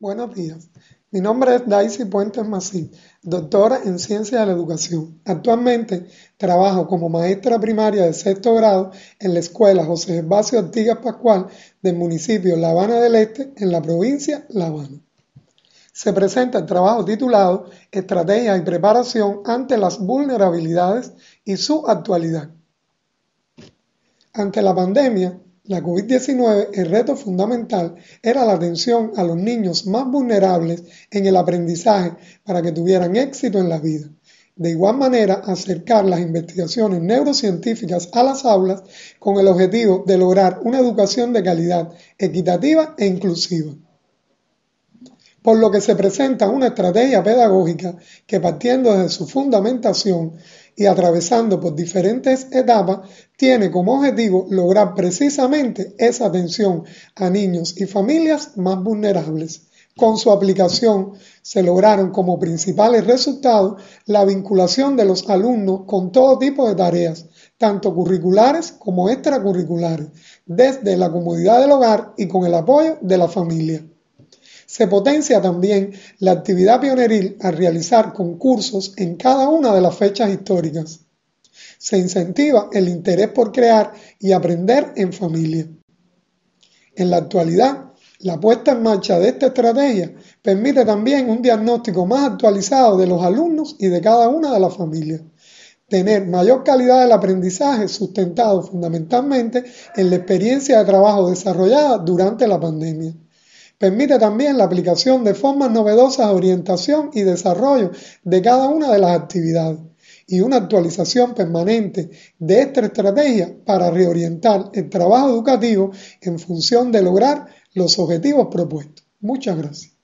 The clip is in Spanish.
Buenos días. Mi nombre es Daisy Puentes Macín, doctora en Ciencias de la Educación. Actualmente trabajo como maestra primaria de sexto grado en la Escuela José Gervasio Artigas Pascual del municipio La Habana del Este, en la provincia La Habana. Se presenta el trabajo titulado Estrategia y preparación ante las vulnerabilidades y su actualidad. Ante la pandemia, la COVID-19, el reto fundamental era la atención a los niños más vulnerables en el aprendizaje para que tuvieran éxito en la vida. De igual manera, acercar las investigaciones neurocientíficas a las aulas con el objetivo de lograr una educación de calidad, equitativa e inclusiva por lo que se presenta una estrategia pedagógica que partiendo desde su fundamentación y atravesando por diferentes etapas, tiene como objetivo lograr precisamente esa atención a niños y familias más vulnerables. Con su aplicación se lograron como principales resultados la vinculación de los alumnos con todo tipo de tareas, tanto curriculares como extracurriculares, desde la comodidad del hogar y con el apoyo de la familia. Se potencia también la actividad pioneril al realizar concursos en cada una de las fechas históricas. Se incentiva el interés por crear y aprender en familia. En la actualidad, la puesta en marcha de esta estrategia permite también un diagnóstico más actualizado de los alumnos y de cada una de las familias. Tener mayor calidad del aprendizaje sustentado fundamentalmente en la experiencia de trabajo desarrollada durante la pandemia. Permite también la aplicación de formas novedosas de orientación y desarrollo de cada una de las actividades y una actualización permanente de esta estrategia para reorientar el trabajo educativo en función de lograr los objetivos propuestos. Muchas gracias.